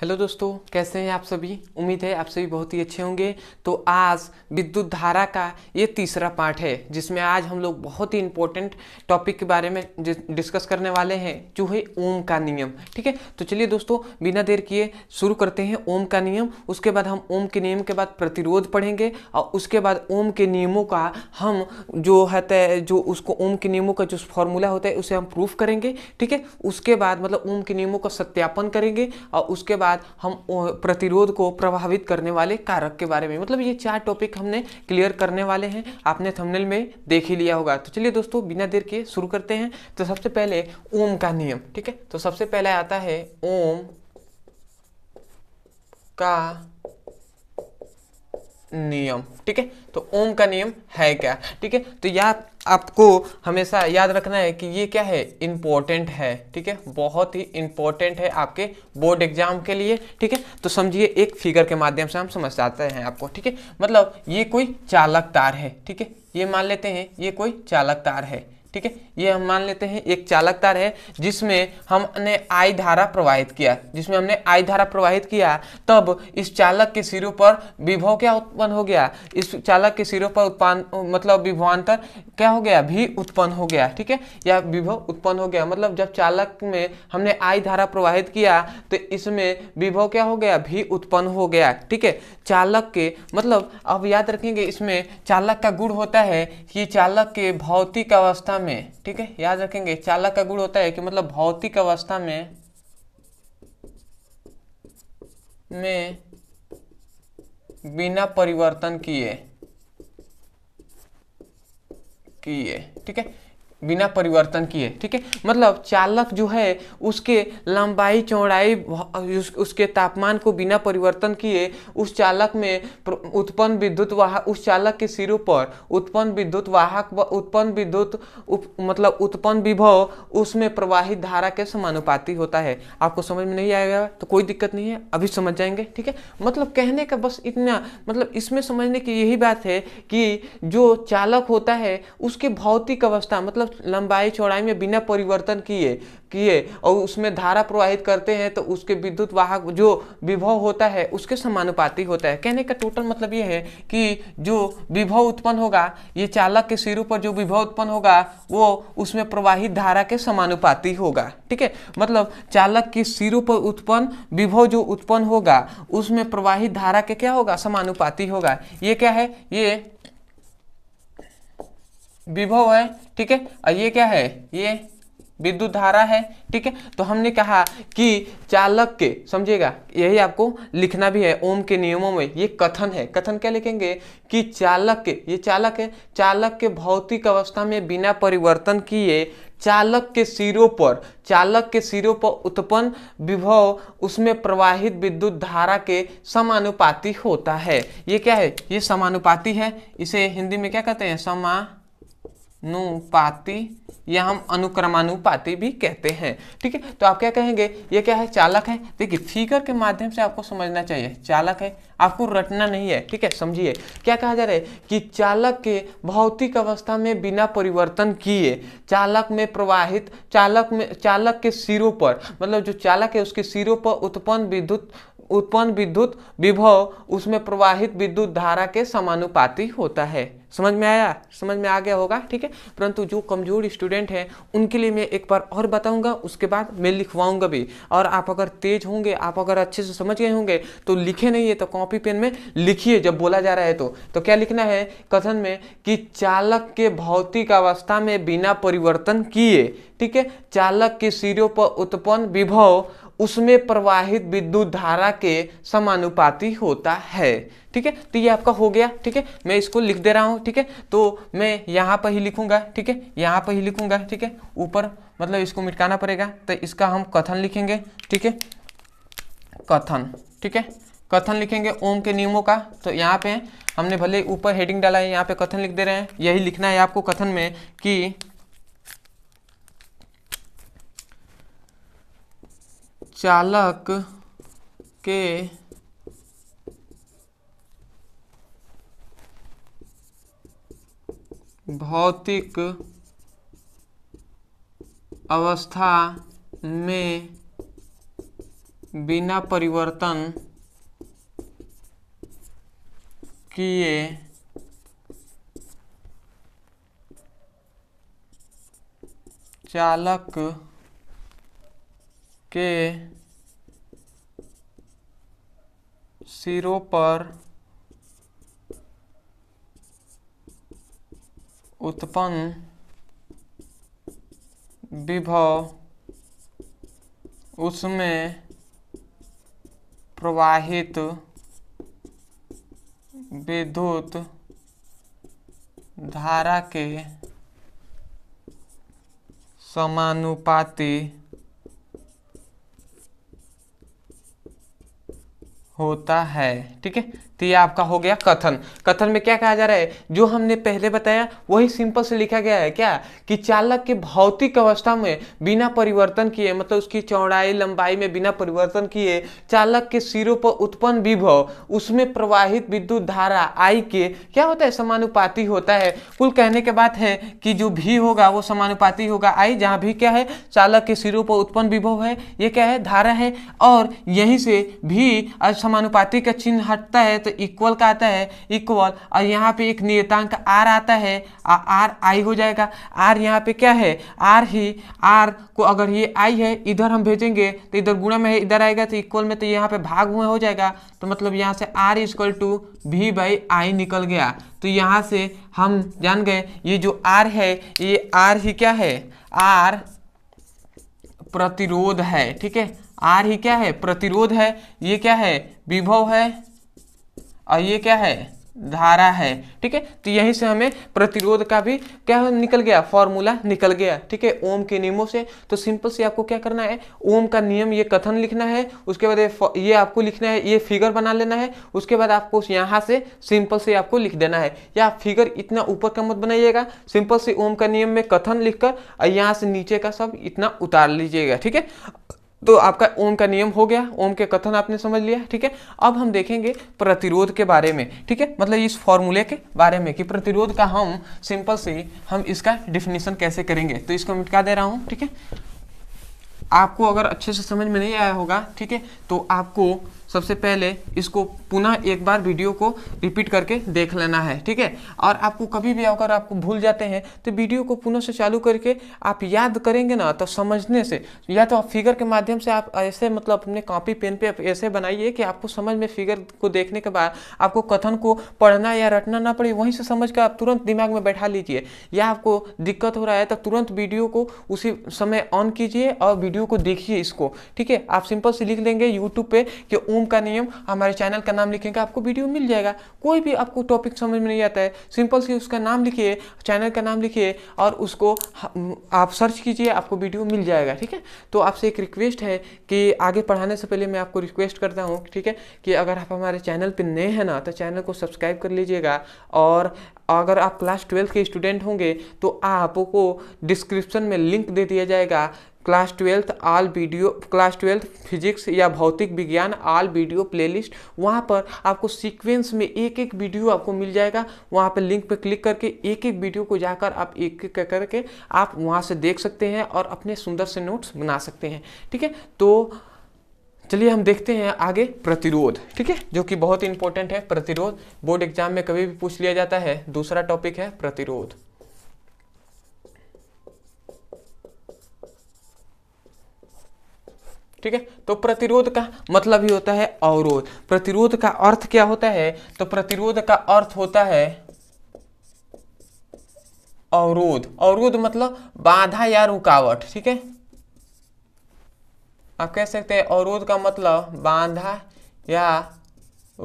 Hello दोस्तों कैसे हैं आप सभी उम्मीद है आप सभी बहुत ही अच्छे होंगे तो आज विद्युत धारा का ये तीसरा पार्ट है जिसमें आज हम लोग बहुत ही इंपॉर्टेंट टॉपिक के बारे में डिस्कस करने वाले हैं जो है ओम का नियम ठीक है तो चलिए दोस्तों बिना देर किए शुरू करते हैं ओम का नियम उसके बाद हम ओम के नियम के बाद प्रतिरोध पढ़ेंगे और उसके बाद ओम के नियमों का हम जो है जो उसको ओम के नियमों का जो फॉर्मूला होता है उसे हम प्रूफ करेंगे ठीक है उसके बाद मतलब ओम के नियमों का सत्यापन करेंगे और उसके बाद बाद हम प्रतिरोध को प्रभावित करने वाले कारक के बारे में मतलब ये चार टॉपिक हमने क्लियर करने वाले हैं आपने थंबनेल में देख ही लिया होगा तो चलिए दोस्तों बिना देर के शुरू करते हैं तो सबसे पहले ओम का नियम ठीक है तो सबसे पहले आता है ओम का नियम ठीक है तो ओम का नियम है क्या ठीक है तो यह आपको हमेशा याद रखना है कि ये क्या है इम्पोर्टेंट है ठीक है बहुत ही इम्पोर्टेंट है आपके बोर्ड एग्जाम के लिए ठीक है तो समझिए एक फिगर के माध्यम से हम समझ जाते हैं आपको ठीक है मतलब ये कोई चालक तार है ठीक है ये मान लेते हैं ये कोई चालक तार है ठीक है ये हम मान लेते हैं एक चालक तार है जिसमें हमने आई धारा प्रवाहित किया जिसमें हमने आई धारा प्रवाहित किया तब इस चालक के सिरों पर विभव क्या उत्पन्न हो गया इस चालक के सिरों पर उत्पन्न मतलब विभवान्तर क्या हो गया भी उत्पन्न हो गया ठीक है या विभव उत्पन्न हो गया मतलब जब चालक में हमने आई धारा प्रवाहित किया तो इसमें विभव क्या हो गया भी उत्पन्न हो गया ठीक है चालक के मतलब अब याद रखेंगे इसमें चालक का गुण होता है कि चालक के भौतिक अवस्था में में ठीक है याद रखेंगे चालक का गुण होता है कि मतलब भौतिक अवस्था में में बिना परिवर्तन किए किए ठीक है बिना परिवर्तन किए ठीक है मतलब चालक जो है उसके लंबाई चौड़ाई उस, उसके तापमान को बिना परिवर्तन किए उस चालक में उत्पन्न विद्युत वाहक उस चालक के सिरों पर उत्पन्न विद्युत वाहक व उत्पन्न विद्युत उप, मतलब उत्पन्न विभव उसमें प्रवाहित धारा के समानुपाती होता है आपको समझ में नहीं आएगा तो कोई दिक्कत नहीं है अभी समझ जाएंगे ठीक है मतलब कहने का बस इतना मतलब इसमें समझने की यही बात है कि जो चालक होता है उसके भौतिक अवस्था मतलब लंबाई चौड़ाई में बिना परिवर्तन किए किए और उसमें धारा प्रवाहित करते हैं तो उसके विद्युत वाहक जो विभव होता है उसके समानुपाती होता है कहने का टोटल मतलब ये है कि जो विभव उत्पन्न होगा ये चालक के सिरों पर जो विभव उत्पन्न होगा वो उसमें प्रवाहित धारा के समानुपाती होगा ठीक है मतलब चालक के सिरों पर उत्पन्न विभव जो उत्पन्न होगा उसमें प्रवाहित धारा के क्या होगा समानुपाती होगा ये क्या है ये विभव है ठीक है और ये क्या है ये विद्युत धारा है ठीक है तो हमने कहा कि चालक के समझिएगा यही आपको लिखना भी है ओम के नियमों में ये कथन है कथन क्या लिखेंगे कि चालक के ये चालक है चालक के भौतिक अवस्था में बिना परिवर्तन किए चालक के सिरों पर चालक के सिरों पर उत्पन्न विभव उसमें प्रवाहित विद्युत धारा के समानुपाती होता है ये क्या है ये समानुपाती है इसे हिंदी में क्या कहते हैं समा अनुपाती या हम अनुक्रमानुपाती भी कहते हैं ठीक है तो आप क्या कहेंगे ये क्या है चालक है देखिए फिगर के माध्यम से आपको समझना चाहिए चालक है आपको रटना नहीं है ठीक है समझिए क्या कहा जा रहा है कि चालक के भौतिक अवस्था में बिना परिवर्तन किए चालक में प्रवाहित चालक में चालक के सिरों पर मतलब जो चालक है उसके सिरों पर उत्पन्न विद्युत उत्पन्न विद्युत विभव उसमें प्रवाहित विद्युत धारा के समानुपाती होता है समझ में आया समझ में आ गया होगा ठीक है परंतु जो कमज़ोर स्टूडेंट हैं उनके लिए मैं एक बार और बताऊंगा उसके बाद मैं लिखवाऊंगा भी और आप अगर तेज होंगे आप अगर अच्छे से समझ गए होंगे तो लिखे नहीं है तो कॉपी पेन में लिखिए जब बोला जा रहा है तो तो क्या लिखना है कथन में कि चालक के भौतिक अवस्था में बिना परिवर्तन किए ठीक है चालक के सिरों पर उत्पन्न विभव उसमें प्रवाहित विद्युत धारा के समानुपाती होता है ठीक है तो ये आपका हो गया ठीक है मैं इसको लिख दे रहा हूँ ठीक है तो मैं यहाँ पर ही लिखूंगा ठीक है यहाँ पर ही लिखूंगा ठीक है ऊपर मतलब इसको मिटकाना पड़ेगा तो इसका हम कथन लिखेंगे ठीक है कथन ठीक है कथन लिखेंगे ओम के नियमों का तो यहाँ पे हमने भले ऊपर हेडिंग डाला है यहाँ पे कथन लिख दे रहे हैं यही लिखना है आपको कथन में कि चालक के भौतिक अवस्था में बिना परिवर्तन किए चालक के सिरों पर उत्पन्न विभव उसमें प्रवाहित विद्युत धारा के समानुपाती होता है ठीक है तो ये आपका हो गया कथन कथन में क्या कहा जा रहा है जो हमने पहले बताया वही सिंपल से लिखा गया है क्या कि चालक के भौतिक अवस्था में बिना परिवर्तन किए मतलब उसकी चौड़ाई लंबाई में बिना परिवर्तन किए चालक के सिरों पर उत्पन्न विभव उसमें प्रवाहित विद्युत धारा आई के क्या होता है समानुपाती होता है कुल कहने के बात है कि जो भी होगा वो समानुपाती होगा आई जहाँ भी क्या है चालक के सिरों पर उत्पन्न विभव है ये क्या है धारा है और यहीं से भी समानुपाति का चिन्ह हटता है तो इक्वल का आता है इक्वल और यहाँ पे एक नियतांक आर आता है आ, आर आई हो जाएगा आर यहाँ पे क्या है आर ही आर को अगर ये आई है इधर हम भेजेंगे तो इधर गुणा में है इधर आएगा तो इक्वल में तो यहाँ पे भाग हुआ हो जाएगा तो मतलब यहाँ से R equal to V by I निकल गया तो यहाँ से हम जान गए ये जो आर है ये आर ही क्या है आर प्रतिरोध है ठीक है आर ही क्या है प्रतिरोध है ये क्या है विभव है और ये क्या है धारा है ठीक है तो यहीं से हमें प्रतिरोध का भी क्या निकल गया फॉर्मूला निकल गया ठीक है ओम के नियमों से तो सिंपल से आपको क्या करना है ओम का नियम ये कथन लिखना है उसके बाद ये आपको लिखना है ये फिगर बना लेना है उसके बाद आपको यहाँ से सिंपल से आपको लिख देना है या फिगर इतना ऊपर का मत बनाइएगा सिंपल से ओम का नियम में कथन लिख कर यहाँ से नीचे का सब इतना उतार लीजिएगा ठीक है तो आपका ओम का नियम हो गया ओम के कथन आपने समझ लिया ठीक है अब हम देखेंगे प्रतिरोध के बारे में ठीक है मतलब इस फॉर्मूले के बारे में कि प्रतिरोध का हम सिंपल से हम इसका डिफिनेशन कैसे करेंगे तो इसको मिटका दे रहा हूँ ठीक है आपको अगर अच्छे से समझ में नहीं आया होगा ठीक है तो आपको सबसे पहले इसको पुनः एक बार वीडियो को रिपीट करके देख लेना है ठीक है और आपको कभी भी अगर आपको भूल जाते हैं तो वीडियो को पुनः से चालू करके आप याद करेंगे ना तो समझने से या तो आप फिगर के माध्यम से आप ऐसे मतलब अपने कॉपी पेन पे आप ऐसे बनाइए कि आपको समझ में फिगर को देखने के बाद आपको कथन को पढ़ना या रटना ना पड़े वहीं से समझ कर आप तुरंत दिमाग में बैठा लीजिए या आपको दिक्कत हो रहा है तो तुरंत वीडियो को उसी समय ऑन कीजिए और वीडियो को देखिए इसको ठीक है आप सिंपल से लिख लेंगे यूट्यूब पर कि ओम का नियम हमारे चैनल का नाम लिखेंगे आपको वीडियो मिल जाएगा कोई भी आपको टॉपिक समझ में नहीं आता है सिंपल से उसका नाम लिखिए चैनल का नाम लिखिए और उसको आप सर्च कीजिए आपको वीडियो मिल जाएगा ठीक है तो आपसे एक रिक्वेस्ट है कि आगे पढ़ाने से पहले मैं आपको रिक्वेस्ट करता हूँ ठीक है कि अगर आप हमारे चैनल पर नए हैं ना तो चैनल को सब्सक्राइब कर लीजिएगा और अगर आप क्लास ट्वेल्थ के स्टूडेंट होंगे तो आपको डिस्क्रिप्शन में लिंक दे दिया जाएगा class twelfth all video class twelfth physics या भौतिक विज्ञान आल वीडियो प्लेलिस्ट वहाँ पर आपको सीक्वेंस में एक एक वीडियो आपको मिल जाएगा वहाँ पर लिंक पर क्लिक करके एक एक वीडियो को जाकर आप एक एक करके आप वहाँ से देख सकते हैं और अपने सुंदर से नोट्स बना सकते हैं ठीक है तो चलिए हम देखते हैं आगे प्रतिरोध ठीक है जो कि बहुत इंपॉर्टेंट है प्रतिरोध बोर्ड एग्जाम में कभी भी पूछ लिया जाता है दूसरा टॉपिक है प्रतिरोध ठीक है तो प्रतिरोध का मतलब ही होता है अवरोध प्रतिरोध का अर्थ क्या होता है तो प्रतिरोध का अर्थ होता है अवरोध अवरोध मतलब बाधा या रुकावट ठीक है आप कह सकते हैं अवरोध का मतलब बाधा या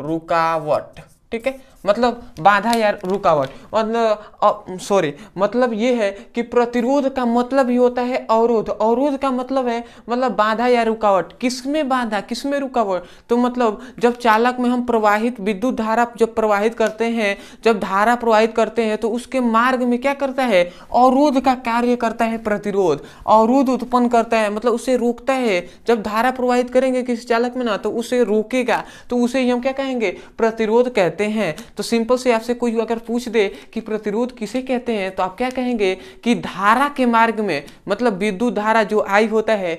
रुकावट ठीक है मतलब बाधा या रुकावट मतलब सॉरी मतलब ये है कि प्रतिरोध का मतलब ही होता है अवरोध अवरोध का मतलब है मतलब बाधा या रुकावट किस में बाधा किसमें रुकावट तो मतलब जब चालक में हम प्रवाहित विद्युत धारा जब प्रवाहित करते हैं जब धारा प्रवाहित करते हैं तो उसके मार्ग में क्या करता है अवरोध का कार्य करता है प्रतिरोध अवरोध उत्पन्न करता है मतलब उसे रोकता है जब धारा प्रवाहित करेंगे किसी चालक में ना तो उसे रोकेगा तो उसे हम क्या कहेंगे प्रतिरोध कहते हैं तो सिंपल से आपसे कोई अगर पूछ दे कि प्रतिरोध किसे कहते हैं तो आप क्या कहेंगे कि धारा के मार्ग में मतलब विद्युत धारा जो आई होता है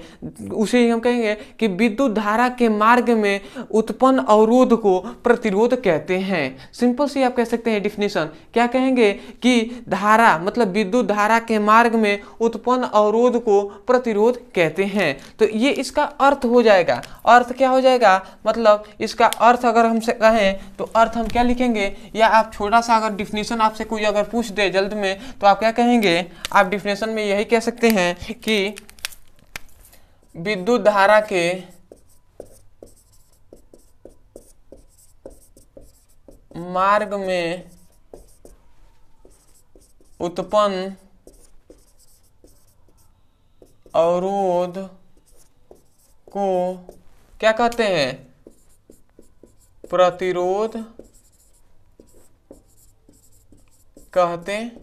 उसे हम कहेंगे कि विद्युत धारा के मार्ग में उत्पन्न अवरोध को प्रतिरोध कहते हैं सिंपल से आप कह सकते हैं डिफिनेशन क्या कहेंगे कि धारा मतलब विद्युत धारा के मार्ग में उत्पन्न अवरोध को प्रतिरोध कहते हैं तो ये इसका अर्थ हो जाएगा अर्थ क्या हो जाएगा मतलब इसका अर्थ अगर हमसे कहें तो अर्थ हम क्या लिखेंगे कहेंगे या आप छोटा सा अगर डिफिनेशन आपसे कोई अगर पूछ दे जल्द में तो आप क्या कहेंगे आप डिफिनेशन में यही कह सकते हैं कि विद्युत धारा के मार्ग में उत्पन्न अवरोध को क्या कहते हैं प्रतिरोध कहते हैं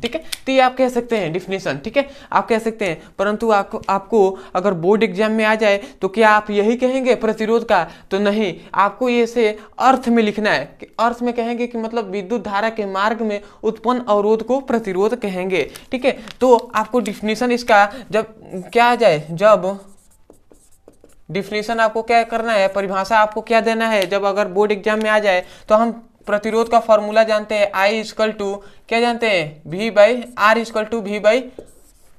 ठीक है तो ये आप कह सकते हैं डिफिनेशन ठीक है आप कह सकते हैं परंतु आपको आपको अगर बोर्ड एग्जाम में आ जाए तो क्या आप यही कहेंगे प्रतिरोध का तो नहीं आपको ये से अर्थ में लिखना है कि अर्थ में कहेंगे कि मतलब विद्युत धारा के मार्ग में उत्पन्न अवरोध को प्रतिरोध कहेंगे ठीक है तो आपको डिफिनेशन इसका जब क्या आ जाए जब डिफिनेशन आपको क्या करना है परिभाषा आपको क्या देना है जब अगर बोर्ड एग्जाम में आ जाए तो हम प्रतिरोध का फॉर्मूला जानते हैं आई इजकल टू क्या जानते हैं V by R is equal to V by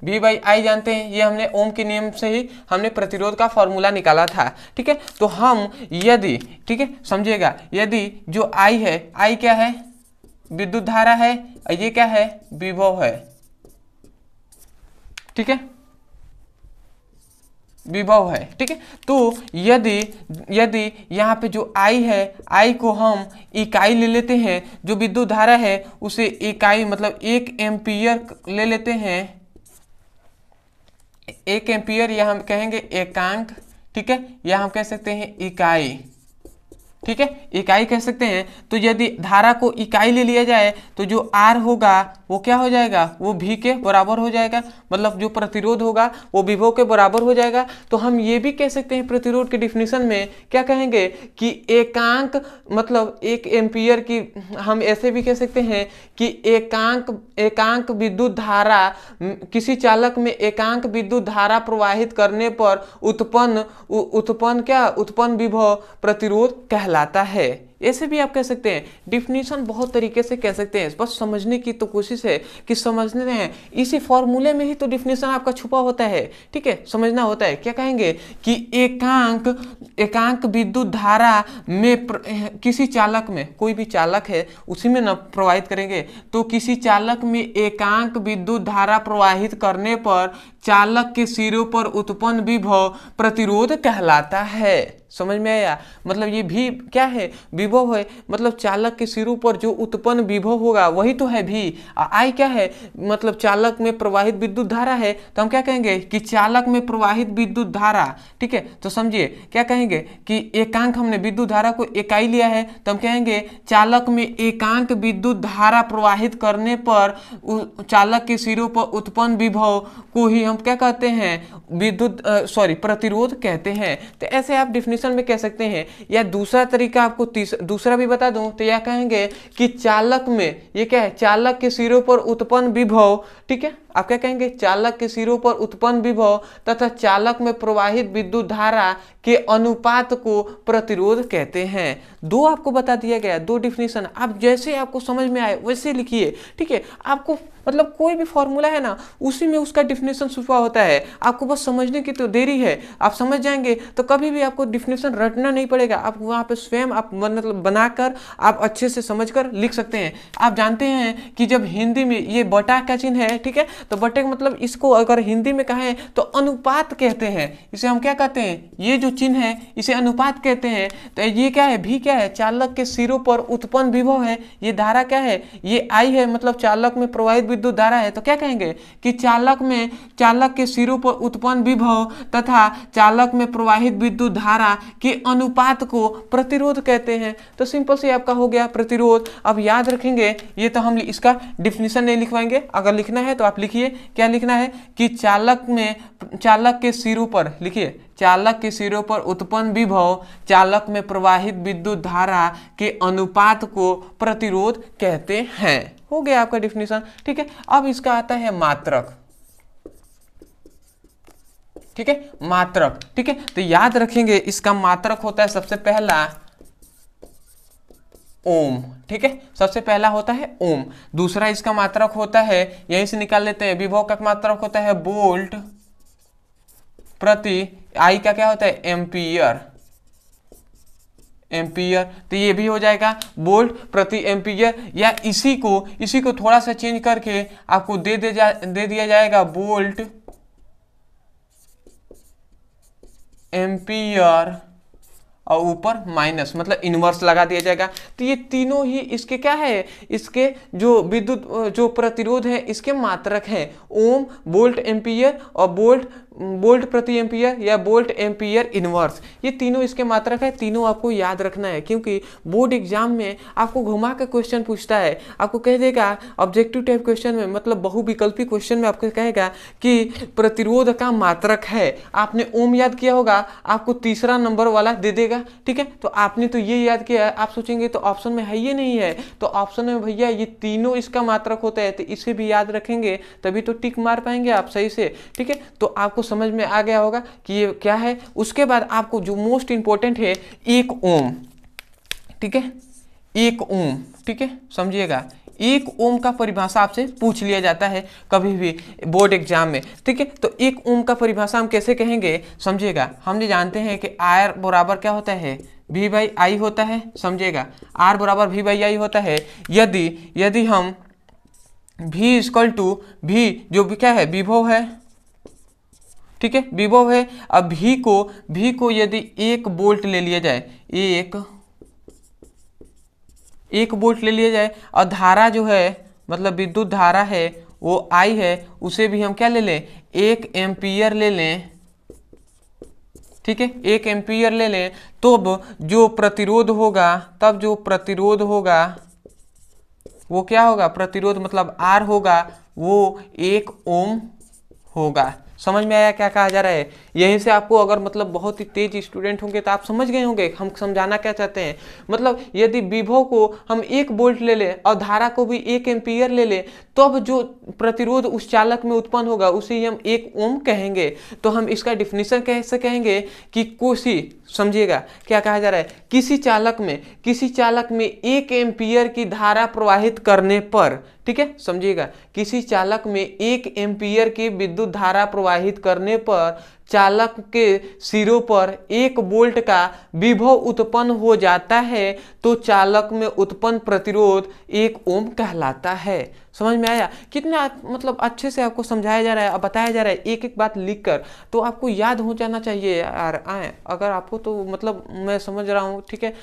V by I जानते हैं ये हमने ओम के नियम से ही हमने प्रतिरोध का फॉर्मूला निकाला था ठीक है तो हम यदि ठीक है समझिएगा यदि जो आई है आई क्या है विद्युत धारा है ये क्या है विभव है ठीक है विभव है ठीक है तो यदि यदि यहाँ पे जो आई है आई को हम इकाई ले लेते हैं जो विद्युत धारा है उसे इकाई मतलब एक एम्पियर ले लेते हैं एक एम्पियर या हम कहेंगे एकांक ठीक है या हम कह सकते हैं इकाई ठीक है इकाई कह सकते हैं तो यदि धारा को इकाई ले लिया जाए तो जो आर होगा वो क्या हो जाएगा वो भी के बराबर हो जाएगा मतलब जो प्रतिरोध होगा वो विभव के बराबर हो जाएगा तो हम ये भी कह सकते हैं प्रतिरोध के डिफिनेशन में क्या कहेंगे कि एकांक मतलब एक एम्पियर की हम ऐसे भी कह सकते हैं कि एकांक एकांक विद्युत धारा किसी चालक में एकांक विद्युत धारा प्रवाहित करने पर उत्पन्न उत्पन्न क्या उत्पन्न विभव प्रतिरोध कहला कहलाता है ऐसे भी आप कह सकते हैं डिफिनीशन बहुत तरीके से कह सकते हैं बस समझने की तो कोशिश है कि समझने हैं इसी फॉर्मूले में ही तो डिफिनीशन आपका छुपा होता है ठीक है समझना होता है क्या कहेंगे कि एकांक एकांक विद्युत धारा में प्र, किसी चालक में कोई भी चालक है उसी में न प्रवाहित करेंगे तो किसी चालक में एकांक विद्युत धारा प्रवाहित करने पर चालक के सिरों पर उत्पन्न विभव प्रतिरोध कहलाता है समझ में आया मतलब ये भी क्या है विभव है मतलब चालक के सिरों पर जो उत्पन्न विभव होगा वही तो है भी आई क्या है मतलब चालक में प्रवाहित विद्युत धारा है तो हम क्या कहेंगे कि चालक में प्रवाहित विद्युत धारा ठीक है तो समझिए क्या कहेंगे कि एकांक हमने विद्युत धारा को इकाई लिया है तो हम कहेंगे चालक में एकांक विद्युत धारा प्रवाहित करने पर चालक के सिरों पर उत्पन्न विभव को ही हम क्या कहते हैं विद्युत सॉरी प्रतिरोध कहते हैं तो ऐसे आप डिफिनेशन क्वेश्चन में कह सकते हैं या दूसरा तरीका आपको दूसरा भी बता दूं तो यह कहेंगे कि चालक में ये क्या है चालक के सिरों पर उत्पन्न विभव ठीक है आप क्या कहेंगे चालक के सिरों पर उत्पन्न विभव तथा चालक में प्रवाहित विद्युत धारा के अनुपात को प्रतिरोध कहते हैं दो आपको बता दिया गया दो डिफिनेशन आप जैसे आपको समझ में आए वैसे लिखिए ठीक है आपको मतलब कोई भी फॉर्मूला है ना उसी में उसका डिफिनेशन छुपा होता है आपको बस समझने की तो देरी है आप समझ जाएंगे तो कभी भी आपको डिफिनेशन रटना नहीं पड़ेगा आप वहाँ पे स्वयं आप मतलब बनाकर आप अच्छे से समझ कर लिख सकते हैं आप जानते हैं कि जब हिंदी में ये बटा का चिन्ह है ठीक है तो बटे का मतलब इसको अगर हिंदी में कहें तो अनुपात कहते हैं इसे हम क्या कहते हैं ये जो चिन्ह है इसे अनुपात कहते हैं तो ये क्या है भी क्या है चालक के सिरों पर उत्पन्न विभव है ये धारा क्या है ये आई है मतलब चालक में प्रवाहित विद्युत धारा है तो क्या कहेंगे कि चालक में चालक के सिरों पर उत्पन्न विभव तथा चालक में प्रवाहित विद्युत धारा के अनुपात को प्रतिरोध कहते हैं तो सिंपल से आपका हो गया प्रतिरोध अब याद रखेंगे ये तो हम इसका डिफिनीशन नहीं लिखवाएंगे अगर लिखना है तो आप लिखिए लिखिए क्या लिखना है कि चालक में चालक के सिरों पर लिखिए चालक के सिरों पर उत्पन्न विभव चालक में प्रवाहित विद्युत धारा के अनुपात को प्रतिरोध कहते हैं हो गया आपका डिफिनेशन ठीक है अब इसका आता है मात्रक ठीक है मात्रक ठीक है तो याद रखेंगे इसका मात्रक होता है सबसे पहला ओम ठीक है सबसे पहला होता है ओम दूसरा इसका मात्रक होता है यहीं से निकाल लेते हैं विभव का मात्रक होता है बोल्ट प्रति आई का क्या होता है एम्पियर एम्पियर तो ये भी हो जाएगा बोल्ट प्रति एम्पियर या इसी को इसी को थोड़ा सा चेंज करके आपको दे दे जा दे दिया जाएगा बोल्ट एम्पियर और ऊपर माइनस मतलब इन्वर्स लगा दिया जाएगा तो ये तीनों ही इसके क्या है इसके जो विद्युत जो प्रतिरोध है इसके मात्रक हैं ओम बोल्ट एम्पियर और बोल्ट बोल्ट प्रति एम्पियर या बोल्ट एम्पियर इनवर्स ये तीनों इसके मात्रक है तीनों आपको याद रखना है क्योंकि बोर्ड एग्जाम में आपको घुमा कर क्वेश्चन पूछता है आपको कह देगा ऑब्जेक्टिव टाइप क्वेश्चन में मतलब बहुविकल्पी क्वेश्चन में आपको कहेगा कि प्रतिरोध का मात्रक है आपने ओम याद किया होगा आपको तीसरा नंबर वाला दे देगा ठीक है तो आपने तो ये याद किया है आप सोचेंगे तो ऑप्शन में है ये नहीं है तो ऑप्शन में भैया ये तीनों इसका मात्रक होता है तो इसे भी याद रखेंगे तभी तो टिक मार पाएंगे आप सही से ठीक है तो आपको समझ में आ गया होगा कि ये क्या है उसके बाद आपको जो मोस्ट इंपॉर्टेंट है एक ओम ठीक है एक ओम ठीक है समझिएगा एक ओम का परिभाषा आपसे पूछ लिया जाता है कभी भी बोर्ड एग्जाम में ठीक है तो एक ओम का परिभाषा हम कैसे कहेंगे समझिएगा हम ये जानते हैं कि आयर बराबर क्या होता है वी बाई आई होता है समझिएगा आर बराबर वी बाई आई होता है यदि यदि हम भी इजकल टू भी जो भी क्या है विभव है ठीक है विभव है अब भी को भी को यदि एक बोल्ट ले लिया जाए एक एक बोल्ट ले लिया जाए और धारा जो है मतलब विद्युत धारा है वो आई है उसे भी हम क्या ले लें एक एम्पियर ले लें ठीक है एक एम्पियर ले लें तब जो प्रतिरोध होगा तब जो प्रतिरोध होगा वो क्या होगा प्रतिरोध मतलब आर होगा वो एक ओम होगा समझ में आया क्या कहा जा रहा है यहीं से आपको अगर मतलब बहुत ही तेज स्टूडेंट होंगे तो आप समझ गए होंगे हम समझाना क्या चाहते हैं मतलब यदि विभो को हम एक बोल्ट ले लें और धारा को भी एक एम्पियर ले लें तब तो जो प्रतिरोध उस चालक में उत्पन्न होगा उसे हम एक ओम कहेंगे तो हम इसका डिफिनेशन कैसे कहेंगे कि कोसी समझिएगा क्या कहा जा रहा है किसी चालक में किसी चालक में एक एम्पियर की धारा प्रवाहित करने पर ठीक है समझिएगा किसी चालक में एक एम्पियर की विद्युत धारा प्रवाहित करने पर चालक के सिरों पर एक बोल्ट का विभव उत्पन्न हो जाता है तो चालक में उत्पन्न प्रतिरोध एक ओम कहलाता है समझ में आया कितना मतलब अच्छे से आपको समझाया जा रहा है बताया जा रहा है एक एक बात लिख कर तो आपको याद हो जाना चाहिए यार आए अगर आपको तो मतलब मैं समझ रहा हूँ ठीक है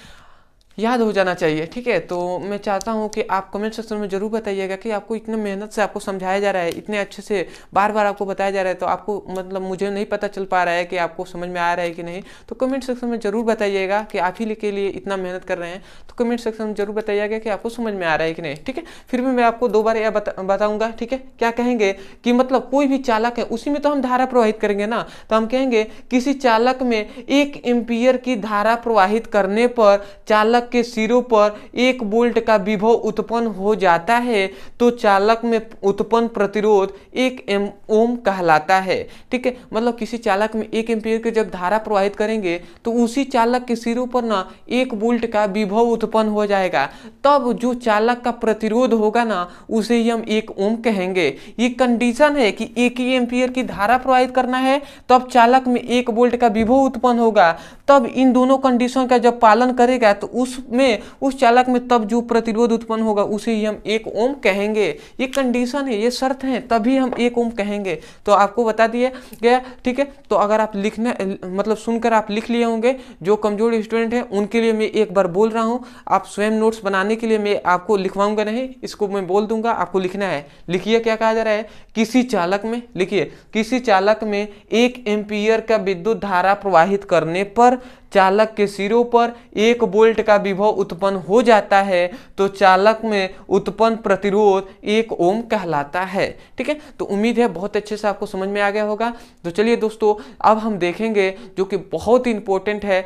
याद हो जाना चाहिए ठीक है तो मैं चाहता हूँ कि आप कमेंट सेक्शन में ज़रूर बताइएगा कि आपको इतने मेहनत से आपको समझाया जा रहा है इतने अच्छे से बार बार आपको बताया जा रहा है तो आपको मतलब मुझे नहीं पता चल पा रहा है कि आपको समझ में आ रहा है कि नहीं तो कमेंट सेक्शन में ज़रूर बताइएगा कि आप ही के लिए इतना मेहनत कर रहे हैं तो कमेंट सेक्शन में ज़रूर बताइएगा कि आपको समझ में आ रहा है कि नहीं ठीक है फिर भी मैं आपको दो बार यह बता, बताऊँगा ठीक है क्या कहेंगे कि मतलब कोई भी चालक है उसी में तो हम धारा प्रवाहित करेंगे ना तो हम कहेंगे किसी चालक में एक एम्पियर की धारा प्रवाहित करने पर चालक चालक के सिरों पर एक बोल्ट का विभव उत्पन्न हो जाता है तो चालक में उत्पन्न प्रतिरोध एक एम ओम कहलाता है ठीक है मतलब किसी चालक में एक एम्पियर की जब धारा प्रवाहित करेंगे तो उसी चालक के सिरों पर ना एक बोल्ट का विभव उत्पन्न हो जाएगा तब जो चालक का प्रतिरोध होगा ना उसे ही हम एक ओम कहेंगे ये कंडीशन है कि एक ही एम्पियर की धारा प्रवाहित करना है तब चालक में एक बोल्ट का विभव उत्पन्न होगा तब इन दोनों कंडीशन का जब पालन करेगा तो उस उसमें उस चालक में तब जो प्रतिरोध उत्पन्न होगा उसे ही हम एक ओम कहेंगे ये कंडीशन है ये शर्त है तभी हम एक ओम कहेंगे तो आपको बता दिया गया ठीक है तो अगर आप लिखना मतलब सुनकर आप लिख लिए होंगे जो कमज़ोर स्टूडेंट हैं उनके लिए मैं एक बार बोल रहा हूँ आप स्वयं नोट्स बनाने के लिए मैं आपको लिखवाऊंगा नहीं इसको मैं बोल दूंगा आपको लिखना है लिखिए क्या कहा जा रहा है किसी चालक में लिखिए किसी चालक में एक एम्पियर का विद्युत धारा प्रवाहित करने पर चालक के सिरों पर एक बोल्ट का विभव उत्पन्न हो जाता है तो चालक में उत्पन्न प्रतिरोध एक ओम कहलाता है ठीक है तो उम्मीद है बहुत अच्छे से आपको समझ में आ गया होगा तो चलिए दोस्तों अब हम देखेंगे जो कि बहुत ही इंपॉर्टेंट है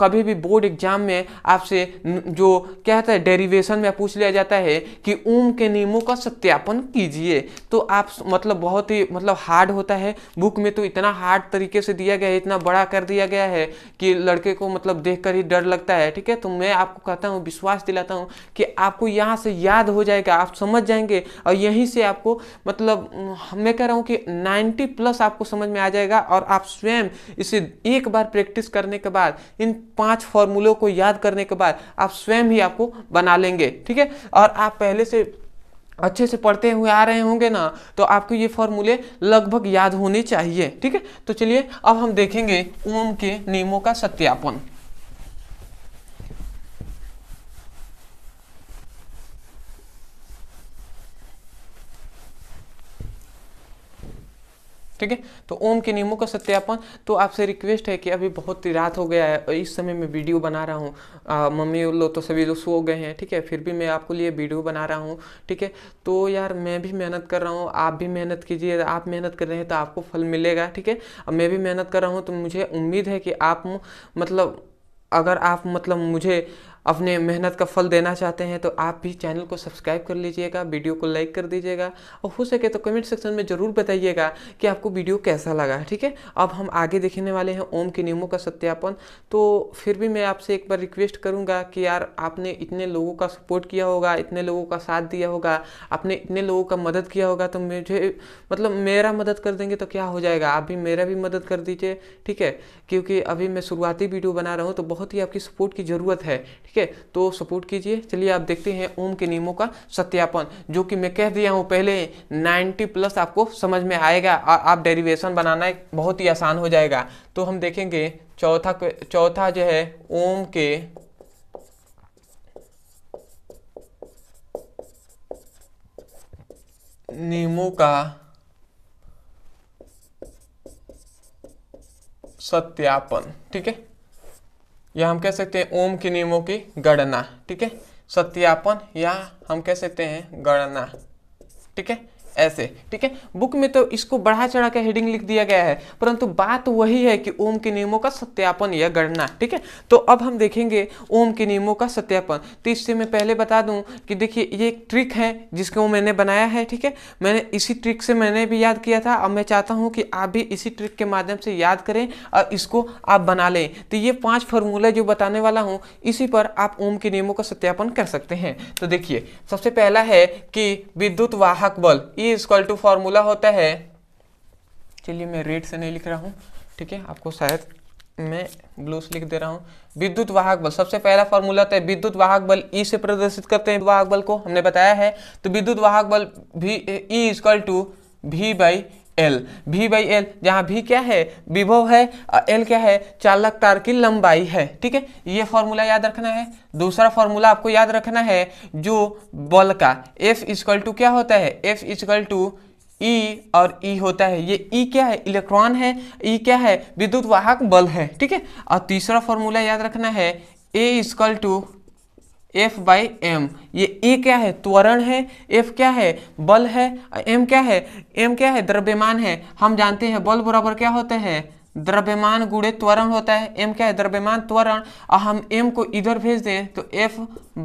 कभी भी बोर्ड एग्जाम में आपसे जो क्या होता है डेरिवेशन में पूछ लिया जाता है कि ओम के नियमों का सत्यापन कीजिए तो आप मतलब बहुत ही मतलब हार्ड होता है बुक में तो इतना हार्ड तरीके से दिया गया है इतना बड़ा कर दिया गया है कि लड़के को मतलब देखकर ही डर लगता है ठीक है तो मैं आपको कहता हूँ विश्वास दिलाता हूँ कि आपको यहाँ से याद हो जाएगा आप समझ जाएंगे और यहीं से आपको मतलब हम्म, मैं कह रहा हूँ कि 90 प्लस आपको समझ में आ जाएगा और आप स्वयं इसे एक बार प्रैक्टिस करने के बाद इन पांच फॉर्मूलों को याद करने के बाद आप स्वयं ही आपको बना लेंगे ठीक है और आप पहले से अच्छे से पढ़ते हुए आ रहे होंगे ना तो आपको ये फॉर्मूले लगभग याद होने चाहिए ठीक है तो चलिए अब हम देखेंगे ओम के नियमों का सत्यापन ठीक है तो ओम के नियमों का सत्यापन तो आपसे रिक्वेस्ट है कि अभी बहुत रात हो गया है और इस समय मैं वीडियो बना रहा हूँ मम्मी लोग तो सभी लोग सो गए हैं ठीक है फिर भी मैं आपको लिए वीडियो बना रहा हूँ ठीक है तो यार मैं भी मेहनत कर रहा हूँ आप भी मेहनत कीजिए आप मेहनत कर रहे हैं तो आपको फल मिलेगा ठीक है अब मैं भी मेहनत कर रहा हूँ तो मुझे उम्मीद है कि आप मतलब अगर आप मतलब मुझे अपने मेहनत का फल देना चाहते हैं तो आप भी चैनल को सब्सक्राइब कर लीजिएगा वीडियो को लाइक कर दीजिएगा और हो सके तो कमेंट सेक्शन में ज़रूर बताइएगा कि आपको वीडियो कैसा लगा ठीक है अब हम आगे देखने वाले हैं ओम के नियमों का सत्यापन तो फिर भी मैं आपसे एक बार रिक्वेस्ट करूँगा कि यार आपने इतने लोगों का सपोर्ट किया होगा इतने लोगों का साथ दिया होगा आपने इतने लोगों का मदद किया होगा तो मुझे मतलब मेरा मदद कर देंगे तो क्या हो जाएगा आप भी मेरा भी मदद कर दीजिए ठीक है क्योंकि अभी मैं शुरुआती वीडियो बना रहा हूँ तो बहुत ही आपकी सपोर्ट की ज़रूरत है ठीक है तो सपोर्ट कीजिए चलिए आप देखते हैं ओम के नियमों का सत्यापन जो कि मैं कह दिया हूँ पहले 90 प्लस आपको समझ में आएगा और आप डेरिवेशन बनाना बहुत ही आसान हो जाएगा तो हम देखेंगे चौथा चौथा जो है ओम के नियमों का सत्यापन ठीक है या हम कह सकते हैं ओम के नियमों की गणना ठीक है सत्यापन या हम कह सकते हैं गणना ठीक है ऐसे ठीक है बुक में तो इसको बढ़ा चढ़ा के हेडिंग लिख दिया गया है परंतु बात वही है कि ओम के नियमों का सत्यापन या गणना ठीक है तो अब हम देखेंगे ओम के नियमों का सत्यापन तो इससे मैं पहले बता दूं कि देखिए ये एक ट्रिक है जिसको मैंने बनाया है ठीक है मैंने इसी ट्रिक से मैंने भी याद किया था अब मैं चाहता हूँ कि आप भी इसी ट्रिक के माध्यम से याद करें और इसको आप बना लें तो ये पाँच फॉर्मूला जो बताने वाला हूँ इसी पर आप ओम के नियमों का सत्यापन कर सकते हैं तो देखिए सबसे पहला है कि विद्युत वाहक बल ई इजक्वल टू फार्मूला होता है चलिए मैं रेड से नहीं लिख रहा हूँ ठीक है आपको शायद मैं ब्लू से लिख दे रहा हूँ विद्युत वाहक बल सबसे पहला फॉर्मूला होता है विद्युत वाहक बल ई e से प्रदर्शित करते हैं वाहक बल को हमने बताया है तो विद्युत वाहक बल भी E is equal to V by L V by L जहाँ भी क्या है विभव है और एल क्या है चालक तार की लंबाई है ठीक है ये फॉर्मूला याद रखना है दूसरा फॉर्मूला आपको याद रखना है जो बल का एफ इजकल टू क्या होता है F is equal to E e और ई e होता है ये ई e क्या है इलेक्ट्रॉन है ई e क्या है विद्युत वाहक बल है ठीक है और तीसरा फॉर्मूला याद रखना है A is equal to F by M ये ए e क्या है त्वरण है एफ क्या है बल है एम क्या है एम क्या है द्रव्यमान है हम जानते हैं बल बराबर क्या होते हैं द्रव्यमान गुड़े त्वरण होता है एम क्या है द्रव्यमान त्वरण और हम एम को इधर भेज दें तो F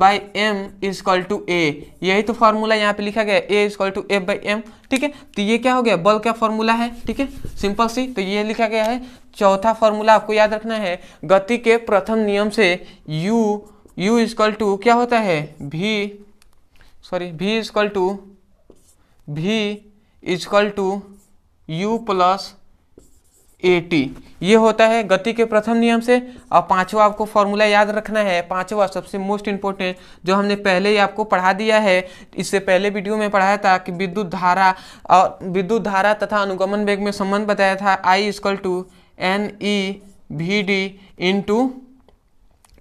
by M is equal to A यही तो फार्मूला यहाँ पे लिखा गया A is equal to F by M ठीक है तो ये क्या हो गया बल का फॉर्मूला है ठीक है सिंपल सी तो ये लिखा गया है चौथा फॉर्मूला आपको याद रखना है गति के प्रथम नियम से यू u इजकल टू क्या होता है v sorry v is equal to v is equal to u plus A T ये होता है गति के प्रथम नियम से और पांचवा आपको फॉर्मूला याद रखना है पांचवा सबसे मोस्ट इम्पोर्टेंट जो हमने पहले ही आपको पढ़ा दिया है इससे पहले वीडियो में पढ़ाया था कि विद्युत धारा और विद्युत धारा तथा अनुगमन वेग में संबंध बताया था I is equal to N E V D into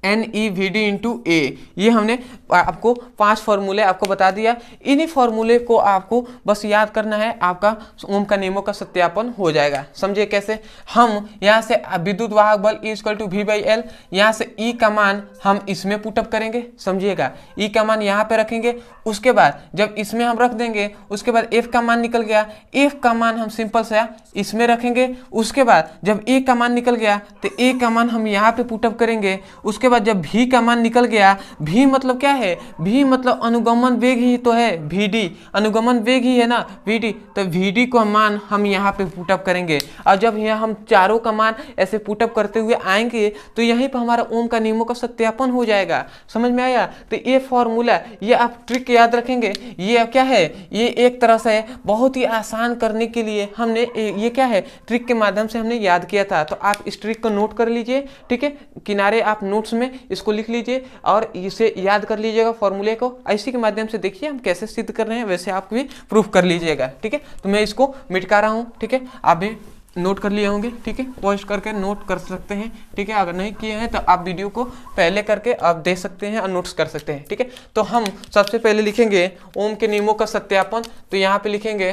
N E V D into A ये हमने आपको पांच फॉर्मूले आपको बता दिया इन्हीं फॉर्मूले को आपको बस याद करना है आपका ओम का नियमों का सत्यापन हो जाएगा समझिए कैसे हम यहाँ से विद्युत वाहक बल E is equal to V by L यहाँ से ई e का मान हम इसमें पुटअप करेंगे समझिएगा ई e का मान यहाँ पे रखेंगे उसके बाद जब इसमें हम रख देंगे उसके बाद एफ का मान निकल गया एफ का मान हम सिंपल सा इसमें रखेंगे उसके बाद जब ए e का मान निकल गया तो ए का मान हम यहाँ पे पुटअप करेंगे उसके उसके बाद जब भी का मान निकल गया भी मतलब क्या है भी मतलब अनुगमन वेग ही तो है वी डी अनुगमन वेग ही है ना वी डी तो वी डी का मान हम यहाँ पे पुटअप करेंगे और जब यहाँ हम चारों का मान ऐसे पुटअप करते हुए आएंगे तो यहीं पर हमारा ओम का नियमों का सत्यापन हो जाएगा समझ में आया तो ये फॉर्मूला ये आप ट्रिक याद रखेंगे ये क्या है ये एक तरह से बहुत ही आसान करने के लिए हमने ये क्या है ट्रिक के माध्यम से हमने याद किया था तो आप इस ट्रिक को नोट कर लीजिए ठीक है किनारे आप नोट्स में इसको लिख लीजिए और इसे याद कर लीजिएगा फॉर्मूले को ऐसी के माध्यम से देखिए हम कैसे सिद्ध कर रहे हैं वैसे आप भी प्रूफ कर लीजिएगा ठीक है तो मैं इसको मिटका रहा हूँ ठीक है आप भी नोट कर लिए होंगे ठीक है पॉज करके नोट कर सकते हैं ठीक है अगर नहीं किए हैं तो आप वीडियो को पहले करके आप दे सकते हैं और नोट्स कर सकते हैं ठीक है तो हम सबसे पहले लिखेंगे ओम के नियमों का सत्यापन तो यहाँ पे लिखेंगे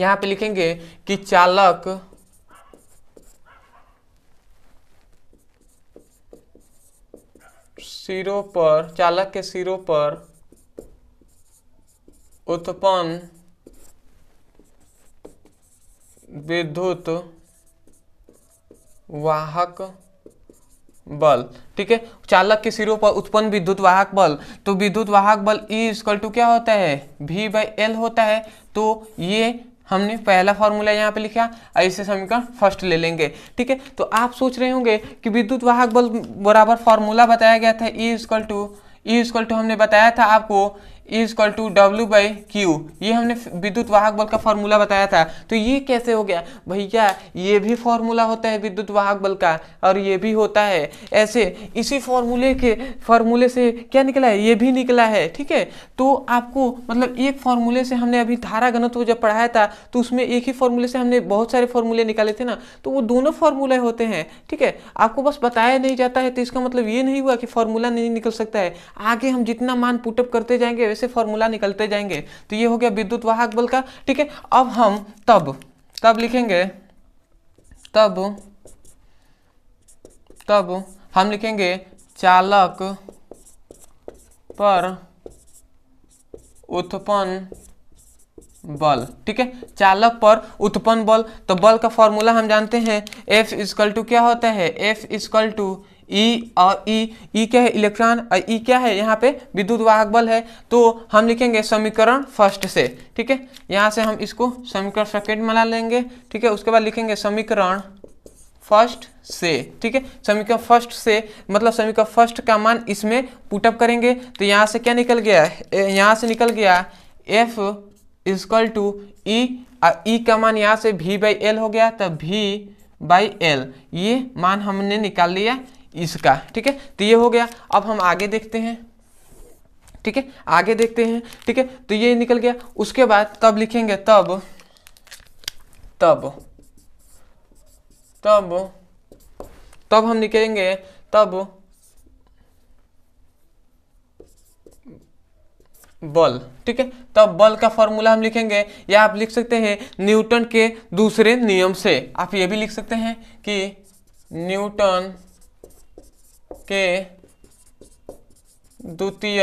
यहाँ पे लिखेंगे कि चालक सिरों पर चालक के सिरों पर उत्पन्न विद्युत वाहक बल ठीक है चालक के सिरों पर उत्पन्न विद्युत वाहक बल तो विद्युत वाहक बल ई स्कल टू क्या होता है भी बाई एल होता है तो ये हमने पहला फॉर्मूला यहाँ पे लिखा ऐसे समीकरण फर्स्ट ले लेंगे ठीक है तो आप सोच रहे होंगे कि विद्युत वाहक बल बराबर फॉर्मूला बताया गया था E is equal to E is equal to हमने बताया था आपको E is equal to W by Q ये हमने विद्युत वाहक बल का फॉर्मूला बताया था तो ये कैसे हो गया भैया ये भी फॉर्मूला होता है विद्युत वाहक बल का और ये भी होता है ऐसे इसी फॉर्मूले के फॉर्मूले से क्या निकला है ये भी निकला है ठीक है तो आपको मतलब एक फॉर्मूले से हमने अभी धारा घनत्व जब पढ़ाया था तो उसमें एक ही फॉर्मूले से हमने बहुत सारे फॉर्मूले निकाले थे ना तो वो दोनों फॉर्मूले होते हैं ठीक है आपको बस बताया नहीं जाता है तो इसका मतलब ये नहीं हुआ कि फॉर्मूला नहीं निकल सकता है आगे हम जितना मान पुटअप करते जाएंगे वैसे फॉर्मूला निकलते जाएंगे तो ये हो गया विद्युत वाहक बल का ठीक है अब हम तब तब लिखेंगे तब तब हम लिखेंगे चालक पर उत्पन्न बल ठीक है चालक पर उत्पन्न बल तो बल का फॉर्मूला हम जानते हैं एफ इजकल टू क्या होता है एफ इजकल टू ई और ई ई क्या है इलेक्ट्रॉन और ई क्या है यहाँ पे विद्युत वाहक बल है तो हम लिखेंगे समीकरण फर्स्ट से ठीक है यहाँ से हम इसको समीकरण सेकेंड में ला लेंगे ठीक है उसके बाद लिखेंगे समीकरण फर्स्ट से ठीक है समीकरण फर्स्ट से मतलब समीकरण फर्स्ट का मान इसमें पुटअप करेंगे तो यहाँ से क्या निकल गया यहाँ से निकल गया F is equal to E e, E e का मान यहाँ से भी बाई एल हो गया तो भी बाई एल ये मान हमने निकाल लिया इसका ठीक है तो ये हो गया अब हम आगे देखते हैं ठीक है आगे देखते हैं ठीक है तो ये निकल गया उसके बाद तब लिखेंगे तब तब तब तब हम लिखेंगे तब बल ठीक है तब बल का फॉर्मूला हम लिखेंगे या आप लिख सकते हैं न्यूटन के दूसरे नियम से आप ये भी लिख सकते हैं कि न्यूटन के द्वितीय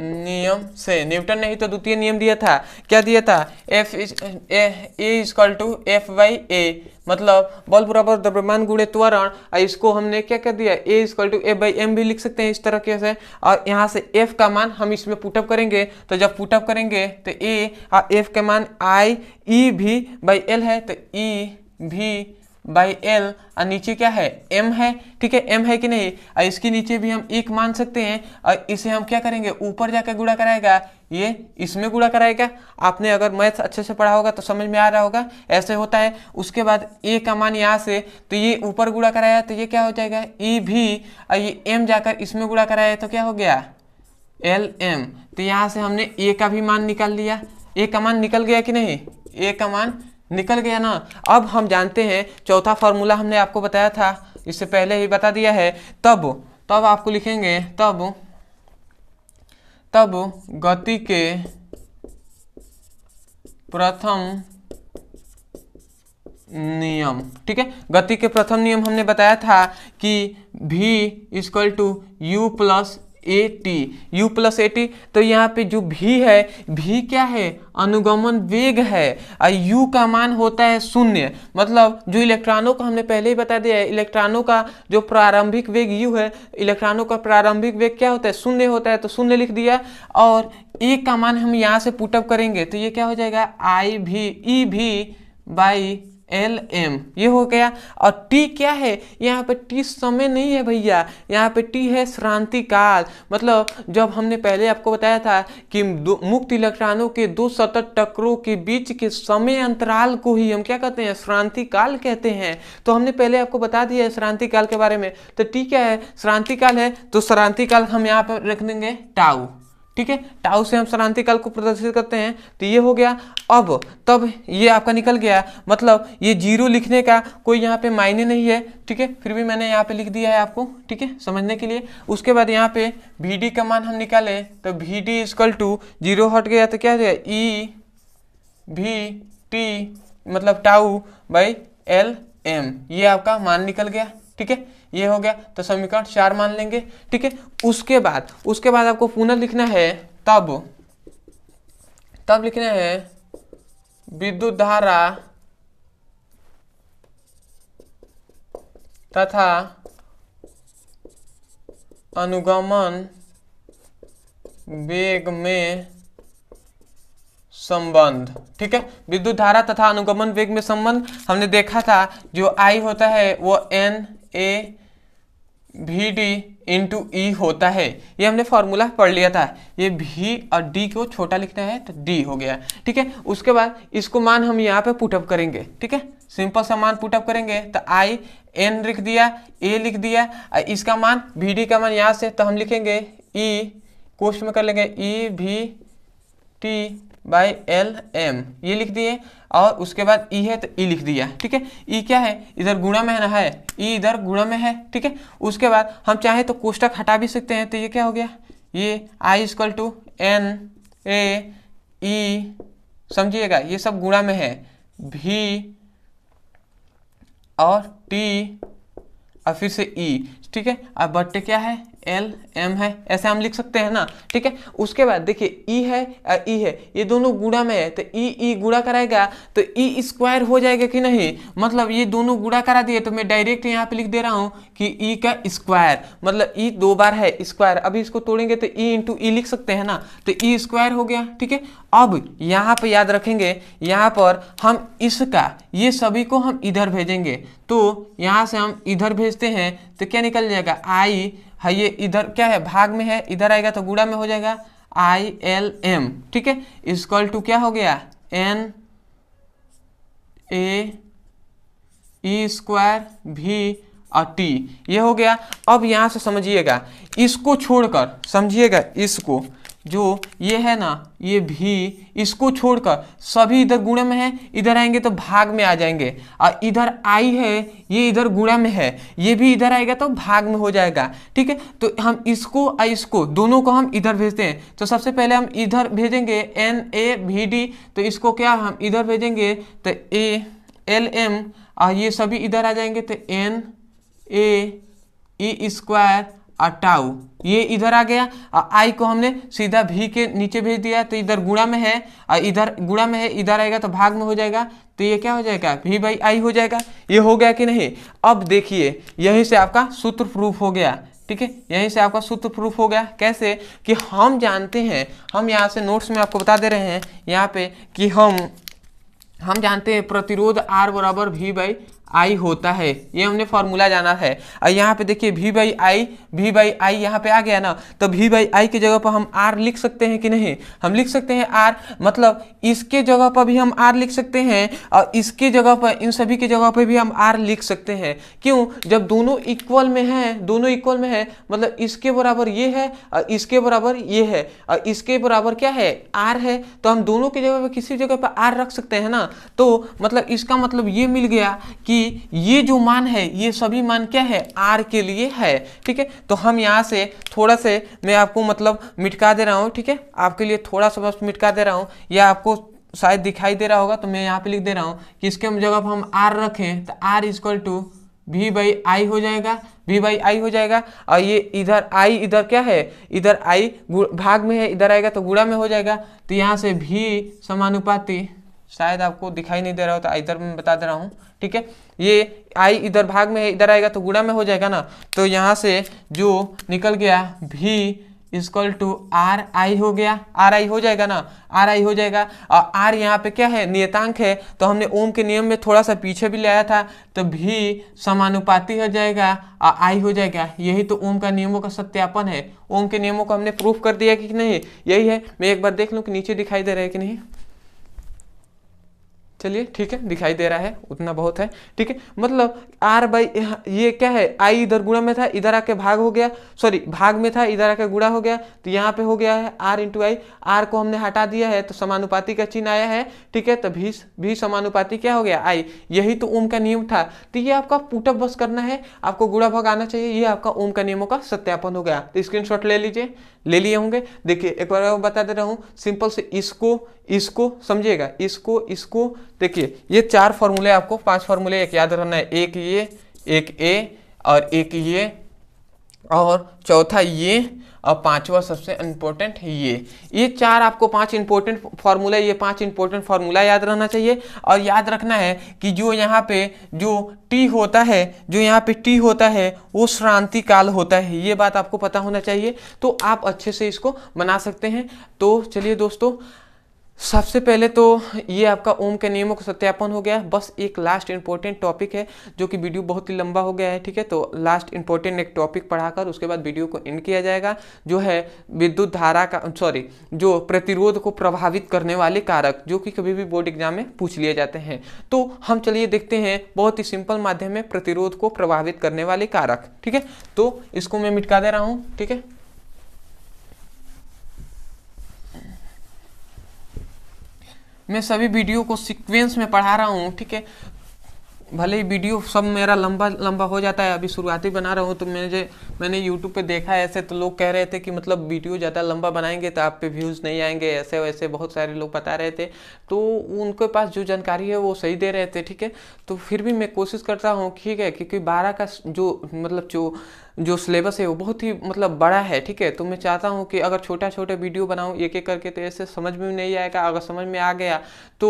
नियम से न्यूटन ने ही तो द्वितीय नियम दिया था क्या दिया था F is is equal to F by A मतलब बल बराबर द्रव्यमान गुणे त्वरण और इसको हमने क्या क्या दिया A is equal to A by M भी लिख सकते हैं इस तरह से और यहाँ से एफ का मान हम इसमें पुटअप करेंगे तो जब पुटअप करेंगे तो ए और एफ का मान I E e V by L है तो E e V by L और नीचे क्या है एम है ठीक है एम है कि नहीं और इसके नीचे भी हम एक मान सकते हैं और इसे हम क्या करेंगे ऊपर जाकर गुड़ा कराएगा ये इसमें गुड़ा कराएगा आपने अगर मैथ अच्छे से पढ़ा होगा तो समझ में आ रहा होगा ऐसे होता है उसके बाद ए का मान यहाँ से तो ये ऊपर गुड़ा कराया तो ये क्या हो जाएगा ई e भी और ये एम जाकर इसमें गुड़ा कराया तो क्या हो गया एल एम तो यहाँ से हमने ए का भी मान निकाल लिया ए का मान निकल गया कि नहीं ए का मान निकल गया ना अब हम जानते हैं चौथा फार्मूला हमने आपको बताया था इससे पहले ही बता दिया है तब तब आपको लिखेंगे तब तब गति के प्रथम नियम ठीक है गति के प्रथम नियम हमने बताया था कि V is equal to U plus A T U plus A T तो यहाँ पे जो भी है भी क्या है अनुगमन वेग है और यू का मान होता है शून्य मतलब जो इलेक्ट्रॉनों का हमने पहले ही बता दिया है इलेक्ट्रॉनों का जो प्रारंभिक वेग यू है इलेक्ट्रॉनों का प्रारंभिक वेग क्या होता है शून्य होता है तो शून्य लिख दिया और ए का मान हम यहाँ से पुटअप करेंगे तो ये क्या हो जाएगा आई भी ई भी बाई एल एम ये हो गया और टी क्या है यहाँ पे टी समय नहीं है भैया यहाँ पे टी है श्रांति काल मतलब जब हमने पहले आपको बताया था कि मुक्त इलेक्ट्रॉनों के दो सतत टकरों के बीच के समय अंतराल को ही हम क्या कहते हैं श्रांति काल कहते हैं तो हमने पहले आपको बता दिया है श्रांति काल के बारे में तो टी क्या है श्रांति काल है तो श्रांति काल हम यहाँ पर रख देंगे टाऊ ठीक है टाउ से हम काल को प्रदर्शित करते हैं तो ये हो गया अब तब ये आपका निकल गया मतलब ये जीरो लिखने का कोई यहाँ पे मायने नहीं है ठीक है फिर भी मैंने यहाँ पे लिख दिया है आपको ठीक है समझने के लिए उसके बाद यहाँ पे वी डी का मान हम निकाले तो V D is equal to zero हट गया तो क्या हो जाएगा ई वी टी मतलब टाउ बाई एल एम ये आपका मान निकल गया ठीक है ये हो गया तो समीकरण चार मान लेंगे ठीक है उसके बाद उसके बाद आपको पुनः लिखना है तब तब लिखना है विद्युत धारा तथा अनुगमन वेग में संबंध ठीक है विद्युत धारा तथा अनुगमन वेग में संबंध हमने देखा था जो आई होता है वो एन ए भी डी इंटू ई होता है ये हमने फॉर्मूला पढ़ लिया था ये भी और डी को छोटा लिखना है तो डी हो गया ठीक है उसके बाद इसको मान हम यहाँ पे पुटअप करेंगे ठीक है सिंपल सा मान पुटअप करेंगे तो आई एन लिख दिया ए लिख दिया इसका मान भी डी का मान यहाँ से तो हम लिखेंगे ई e, कोष्ट में कर लेंगे ई भी टी बाई एल एम ये लिख दिए और उसके बाद ई है तो ई लिख दिया ठीक है ई क्या है इधर गुणा में है ना है ई इधर गुणा में है ठीक है उसके बाद हम चाहें तो कोष्टक हटा भी सकते हैं तो ये क्या हो गया ये I is equal to N A E समझिएगा ये सब गुणा में है भी और टी और फिर से ई e। ठीक है अब बट्टे क्या है एल एम है ऐसे हम लिख सकते हैं ना ठीक है उसके बाद देखिए ई e है और ई e है ये दोनों गुड़ा में है तो ई e, ई गुड़ा कराएगा तो ई स्क्वायर हो जाएगा कि नहीं मतलब ये दोनों गुड़ा करा दिए तो मैं डायरेक्ट यहाँ पे लिख दे रहा हूँ कि ई का स्क्वायर मतलब ई दो बार है स्क्वायर अभी इसको तोड़ेंगे तो ई इंटू ई लिख सकते हैं ना तो ई स्क्वायर हो गया ठीक है अब यहाँ पे याद रखेंगे यहाँ पर हम इसका ये सभी को हम इधर भेजेंगे तो यहाँ से हम इधर भेजते हैं तो क्या निकल जाएगा आई है हाँ, ये इधर क्या है भाग में है इधर आएगा तो गुड़ा में हो जाएगा आई एल एम ठीक है इसकॉल टू क्या हो गया एन ए स्क्वायर भी और टी ये हो गया अब यहाँ से समझिएगा इसको छोड़कर समझिएगा इसको जो ये है ना ये भी इसको छोड़कर सभी इधर गुणे में है इधर आएंगे तो भाग में आ जाएंगे और इधर आई है ये इधर गुणे में है ये भी इधर आएगा तो भाग में हो जाएगा ठीक है तो हम इसको और इसको दोनों को हम इधर भेजते हैं तो सबसे पहले हम इधर भेजेंगे एन ए भी डी तो इसको क्या हम इधर भेजेंगे तो ए एल एम और ये सभी इधर आ जाएंगे तो एन ए स्क्वायर स्क्वायर और टाउ ये इधर आ गया और आई को हमने सीधा भी के नीचे भेज दिया तो इधर गुणा में है और इधर गुणा में है इधर आएगा तो भाग में हो जाएगा तो ये क्या हो जाएगा भी बाई आई हो जाएगा ये हो गया कि नहीं अब देखिए यहीं से आपका सूत्र प्रूफ हो गया ठीक है यहीं से आपका सूत्र प्रूफ हो गया कैसे कि हम जानते हैं हम यहाँ से नोट्स में आपको बता दे रहे हैं यहाँ पे कि हम हम जानते हैं प्रतिरोध आर बराबर भी बाई आई होता है ये हमने फॉर्मूला जाना है और यहाँ पे देखिए V by I V by I यहाँ पे आ गया ना तो वी बाई आई की जगह पर हम आर लिख सकते हैं कि नहीं हम लिख सकते हैं आर मतलब इसके जगह पर भी हम आर लिख सकते हैं और इसके जगह पर इन सभी के जगह पर भी हम आर लिख सकते हैं क्यों जब दोनों इक्वल में हैं दोनों इक्वल में है मतलब इसके बराबर ये है और इसके बराबर ये है और इसके बराबर क्या है आर है तो हम दोनों की जगह पर किसी जगह पर आर रख सकते हैं ना तो मतलब इसका मतलब ये मिल गया कि ये जो मान है ये सभी मान क्या है आर के लिए है ठीक है तो हम यहाँ से थोड़ा से मैं आपको मतलब मिटका दे रहा हूँ ठीक है आपके लिए थोड़ा सा बस मिटका दे रहा हूँ या आपको शायद दिखाई दे रहा होगा तो मैं यहाँ पे लिख दे रहा हूँ कि इसके जगह हम आर रखें तो R equal to V by I हो जाएगा वी बाई आई हो जाएगा और ये इधर आई इधर क्या है इधर आई भाग में है इधर आएगा तो गुड़ा में हो जाएगा तो यहाँ से भी समानुपाती शायद आपको दिखाई नहीं दे रहा हो तो इधर मैं बता दे रहा हूँ ठीक है ये आई इधर भाग में है इधर आएगा तो गुड़ा में हो जाएगा ना तो यहाँ से जो निकल गया भी इसकल टू आर आई हो गया आर आई हो जाएगा ना आर आई हो जाएगा और आर यहाँ पे क्या है नियतांक है तो हमने ओम के नियम में थोड़ा सा पीछे भी लाया था तो भी समानुपाती हो जाएगा और आई हो जाएगा यही तो ओम का नियमों का सत्यापन है ओम के नियमों को हमने प्रूफ कर दिया कि नहीं यही है मैं एक बार देख लूँ कि नीचे दिखाई दे रहा है कि नहीं चलिए ठीक है दिखाई दे रहा है उतना बहुत है ठीक है मतलब आर बाई ये क्या है आई इधर गुणा में था इधर आके भाग हो गया सॉरी भाग में था इधर आके गुणा हो गया तो यहाँ पे हो गया है आर इंटू आई आर को हमने हटा दिया है तो समानुपाती का चिन्ह आया है ठीक है तो भी भी समानुपाति क्या हो गया आई यही तो ओम का नियम था तो ये आपका पुटअप बस करना है आपको गुड़ा भाग आना चाहिए ये आपका ओम का नियमों का सत्यापन हो गया तो स्क्रीन ले लीजिए ले लिए होंगे देखिए एक बार बता दे रहा हूँ सिंपल से इसको इसको समझिएगा इसको इसको देखिए ये चार फॉर्मूले आपको पांच फॉर्मूले एक याद रखना है एक ये एक ए और एक ये और चौथा ये और पांचवा सबसे इम्पोर्टेंट ये ये चार आपको पांच इंपॉर्टेंट फार्मूला ये पांच इंपॉर्टेंट फार्मूला याद रहना चाहिए और याद रखना है कि जो यहाँ पे जो टी होता है जो यहाँ पे टी होता है वो श्रांति काल होता है ये बात आपको पता होना चाहिए तो आप अच्छे से इसको बना सकते हैं तो चलिए दोस्तों सबसे पहले तो ये आपका ओम के नियमों का सत्यापन हो गया बस एक लास्ट इंपॉर्टेंट टॉपिक है जो कि वीडियो बहुत ही लंबा हो गया है ठीक है तो लास्ट इंपॉर्टेंट एक टॉपिक पढ़ाकर उसके बाद वीडियो को एंड किया जाएगा जो है विद्युत धारा का सॉरी जो प्रतिरोध को प्रभावित करने वाले कारक जो कि कभी भी बोर्ड एग्जाम में पूछ लिए जाते हैं तो हम चलिए देखते हैं बहुत ही सिंपल माध्यम में प्रतिरोध को प्रभावित करने वाले कारक ठीक है तो इसको मैं मिटका दे रहा हूँ ठीक है मैं सभी वीडियो को सिक्वेंस में पढ़ा रहा हूँ ठीक है भले ही वीडियो सब मेरा लंबा लंबा हो जाता है अभी शुरुआती बना रहा हूँ तो मैंने मैंने यूट्यूब पे देखा है ऐसे तो लोग कह रहे थे कि मतलब वीडियो ज़्यादा लंबा बनाएंगे तो आप पे व्यूज़ नहीं आएंगे ऐसे वैसे बहुत सारे लोग बता रहे थे तो उनके पास जो जानकारी है वो सही दे रहे थे ठीक है तो फिर भी मैं कोशिश करता हूँ ठीक है क्योंकि बारह का जो मतलब जो जो सिलेबस है वो बहुत ही मतलब बड़ा है ठीक है तो मैं चाहता हूँ कि अगर छोटा छोटा वीडियो बनाऊँ एक एक करके तो ऐसे समझ में नहीं आएगा अगर समझ में आ गया तो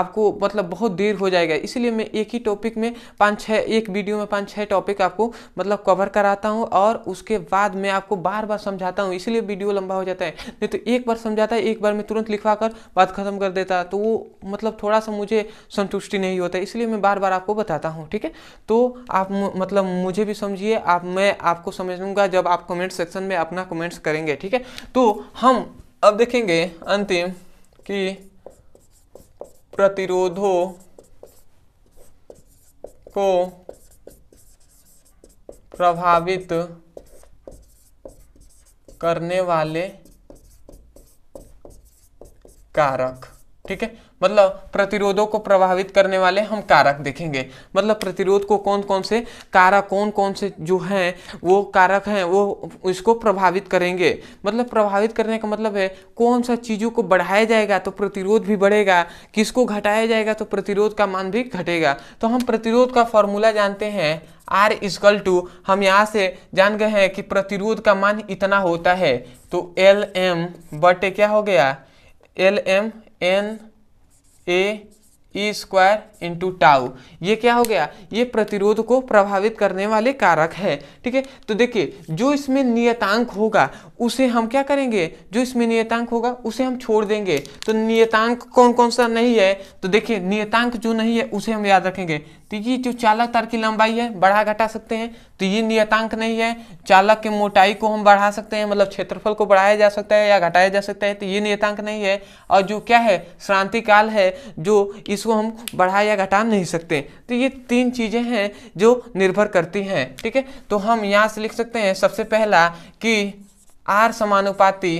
आपको मतलब बहुत देर हो जाएगा इसीलिए मैं एक ही टॉपिक में पाँच छः एक वीडियो में पाँच छः टॉपिक आपको मतलब कवर कराता हूँ और उसके बाद मैं आपको बार बार समझाता हूँ इसीलिए वीडियो लंबा हो जाता है नहीं तो एक बार समझाता है एक बार मैं तुरंत लिखवा कर बात खत्म कर देता तो वो मतलब थोड़ा सा मुझे संतुष्टि नहीं होता इसलिए मैं बार बार आपको बताता हूँ ठीक है तो आप मतलब मुझे भी समझिए आप मैं आपको समझूंगा जब आप कमेंट सेक्शन में अपना कमेंट्स करेंगे ठीक है तो हम अब देखेंगे अंतिम कि प्रतिरोधों को प्रभावित करने वाले कारक ठीक है मतलब प्रतिरोधों को प्रभावित करने वाले हम कारक देखेंगे मतलब प्रतिरोध को कौन कौन से कारक कौन कौन से जो हैं वो कारक हैं वो इसको प्रभावित करेंगे मतलब प्रभावित करने का मतलब है कौन सा चीज़ों को बढ़ाया जाएगा तो प्रतिरोध भी बढ़ेगा किसको घटाया जाएगा तो प्रतिरोध का मान भी घटेगा तो हम प्रतिरोध का फॉर्मूला जानते हैं आर इजकल टू हम यहाँ से जान गए हैं कि प्रतिरोध का मान इतना होता है तो एल एम बटे क्या हो गया L M N A square into tau ये क्या हो गया ये प्रतिरोध को प्रभावित करने वाले कारक है ठीक है तो देखिए जो इसमें नियतांक होगा उसे हम क्या करेंगे जो इसमें नियतांक होगा उसे हम छोड़ देंगे तो नियतांक कौन कौन सा नहीं है तो देखिए नियतांक जो नहीं है उसे हम याद रखेंगे तो ये जो चालक तार की लंबाई है बढ़ा घटा सकते हैं तो ये नियतांक नहीं है चालक के मोटाई को हम बढ़ा सकते हैं मतलब क्षेत्रफल को बढ़ाया जा सकता है या घटाया जा सकता है तो ये नियतांक नहीं है और जो क्या है श्रांति काल है जो इसको हम बढ़ा या घटा नहीं सकते तो ये तीन चीज़ें हैं जो निर्भर करती हैं ठीक है तो हम यहाँ से लिख सकते हैं सबसे पहला कि आर समानुपाती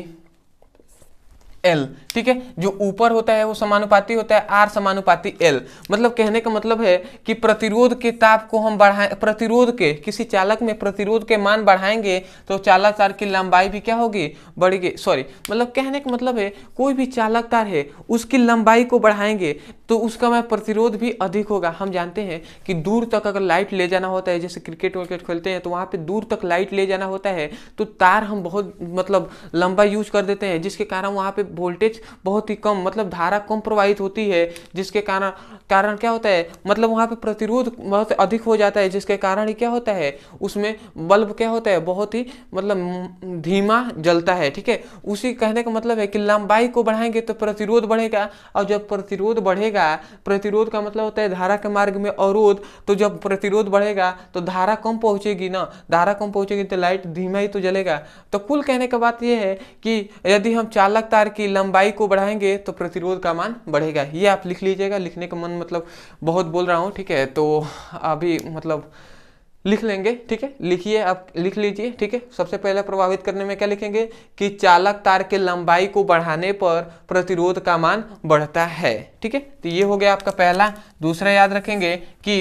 एल ठीक है जो ऊपर होता है वो समानुपाती होता है आर समानुपाती एल मतलब कहने का मतलब है कि प्रतिरोध के ताप को हम बढ़ाए प्रतिरोध के किसी चालक में प्रतिरोध के मान बढ़ाएंगे तो चालक तार की लंबाई भी क्या होगी बढ़ेगी सॉरी मतलब कहने का मतलब है कोई भी चालक तार है उसकी लंबाई को बढ़ाएंगे तो उसका मैं प्रतिरोध भी अधिक होगा हम जानते हैं कि दूर तक अगर लाइट ले जाना होता है जैसे क्रिकेट विकेट खेलते हैं तो वहाँ पे दूर तक लाइट ले जाना होता है तो तार हम बहुत मतलब लंबा यूज कर देते हैं जिसके कारण वहाँ पे वोल्टेज बहुत ही कम मतलब धारा कम प्रवाहित होती है जिसके कारण कारण क्या होता है मतलब वहाँ पर प्रतिरोध बहुत अधिक हो जाता है जिसके कारण ही क्या होता है उसमें बल्ब क्या होता है बहुत ही मतलब धीमा जलता है ठीक है उसी कहने का मतलब है कि लंबाई को बढ़ाएंगे तो प्रतिरोध बढ़ेगा और जब प्रतिरोध बढ़ेगा प्रतिरोध का मतलब होता है धारा के मार्ग में अवरोध तो जब प्रतिरोध बढ़ेगा तो धारा कम पहुंचेगी ना धारा कम पहुंचेगी तो लाइट धीमा ही तो जलेगा तो कुल कहने का बात यह है कि यदि हम चालक तार की लंबाई आई को बढ़ाएंगे तो प्रतिरोध का मान बढ़ेगा ये आप लिख लीजिएगा लिखने का मन मतलब बहुत बोल रहा हूँ ठीक है तो अभी मतलब लिख लेंगे ठीक है लिखिए आप लिख लीजिए ठीक है सबसे पहले प्रभावित करने में क्या लिखेंगे कि चालक तार के लंबाई को बढ़ाने पर प्रतिरोध का मान बढ़ता है ठीक है तो ये हो गया आपका पहला दूसरा याद रखेंगे कि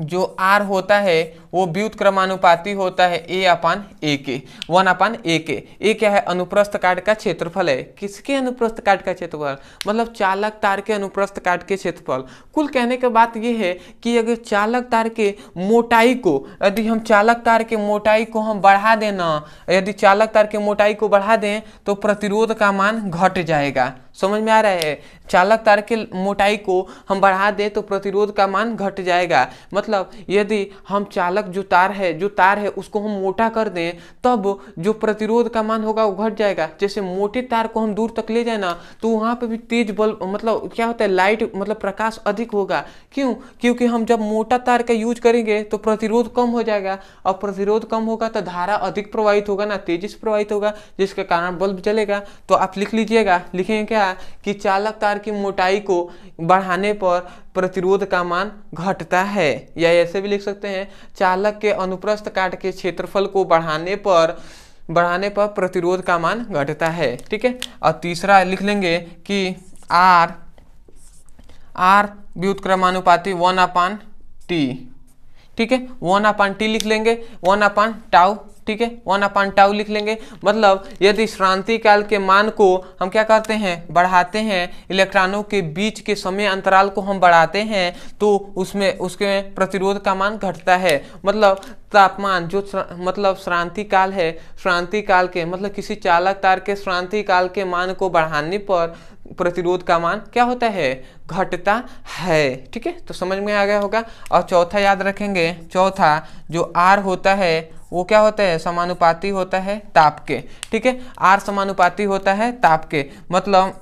जो आर होता है वो व्युत क्रमानुपाती होता है ए अपान ए के वन अपान ए के ए क्या है अनुप्रस्थ काट का क्षेत्रफल है किसके अनुप्रस्थ काट का क्षेत्रफल मतलब चालक तार के अनुप्रस्थ काट के क्षेत्रफल कुल कहने का बात ये है कि अगर चालक तार के मोटाई को यदि हम चालक तार के मोटाई को हम बढ़ा देना यदि चालक तार के मोटाई को बढ़ा दें तो प्रतिरोध का मान घट जाएगा समझ में आ रहा है चालक तार के मोटाई को हम बढ़ा दें तो प्रतिरोध का मान घट जाएगा मतलब यदि हम चालक जो तार है जो तार है उसको हम मोटा कर दें तब जो प्रतिरोध का मान होगा वो घट जाएगा जैसे मोटे तार को हम दूर तक ले जाए ना तो वहाँ पे भी तेज बल मतलब क्या होता है लाइट मतलब प्रकाश अधिक होगा क्यों क्योंकि हम जब मोटा तार का यूज करेंगे तो प्रतिरोध कम हो जाएगा और प्रतिरोध कम होगा तो धारा अधिक प्रवाहित होगा ना तेजी से प्रवाहित होगा जिसके कारण बल्ब जलेगा तो आप लिख लीजिएगा लिखेंगे क्या बताया कि चालक तार की मोटाई को बढ़ाने पर प्रतिरोध का मान घटता है या ऐसे भी लिख सकते हैं चालक के अनुप्रस्थ काट के क्षेत्रफल को बढ़ाने पर बढ़ाने पर प्रतिरोध का मान घटता है ठीक है और तीसरा लिख लेंगे कि आर आर व्युत क्रमानुपाती वन अपान टी ठीक है वन अपान टी लिख लेंगे वन अपान टाउ ठीक है वन अपान टाउ लिख लेंगे मतलब यदि श्रांति काल के मान को हम क्या करते हैं बढ़ाते हैं इलेक्ट्रॉनों के बीच के समय अंतराल को हम बढ़ाते हैं तो उसमें उसके प्रतिरोध का मान घटता है मतलब तापमान जो मतलब श्रांति काल है श्रांति काल के मतलब किसी चालक तार के श्रांति काल के मान को बढ़ाने पर प्रतिरोध का मान क्या होता है घटता है ठीक है तो समझ में आ गया होगा और चौथा याद रखेंगे चौथा जो आर होता है वो क्या होता है समानुपाती होता है ताप के ठीक है आर समानुपाती होता है ताप के मतलब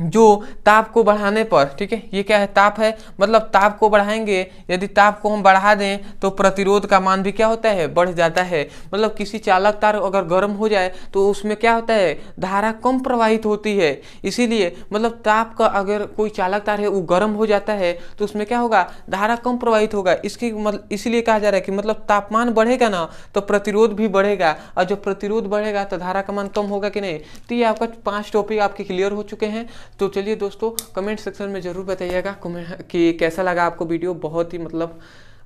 जो ताप को बढ़ाने पर ठीक है ये क्या है ताप है मतलब ताप को बढ़ाएंगे यदि ताप को हम बढ़ा दें तो प्रतिरोध का मान भी क्या होता है बढ़ जाता है मतलब किसी चालक तार अगर गर्म हो जाए तो उसमें क्या होता है धारा कम प्रवाहित होती है इसीलिए मतलब ताप का अगर कोई चालक तार है वो गर्म हो जाता है तो उसमें क्या होगा धारा कम प्रवाहित होगा इसकी मतलब इसीलिए कहा जा रहा है कि मतलब तापमान बढ़ेगा ना तो प्रतिरोध भी बढ़ेगा और जब प्रतिरोध बढ़ेगा तो धारा का मान कम होगा कि नहीं तो ये आपका पाँच टॉपिक आपके क्लियर हो चुके हैं तो चलिए दोस्तों कमेंट सेक्शन में ज़रूर बताइएगा कि कैसा लगा आपको वीडियो बहुत ही मतलब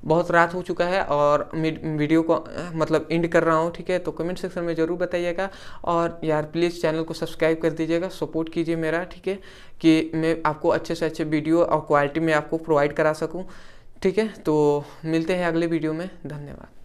बहुत रात हो चुका है और वीडियो को मतलब एंड कर रहा हूँ ठीक है तो कमेंट सेक्शन में ज़रूर बताइएगा और यार प्लीज़ चैनल को सब्सक्राइब कर दीजिएगा सपोर्ट कीजिए मेरा ठीक है कि मैं आपको अच्छे से अच्छे वीडियो और क्वालिटी में आपको प्रोवाइड करा सकूँ ठीक है तो मिलते हैं अगले वीडियो में धन्यवाद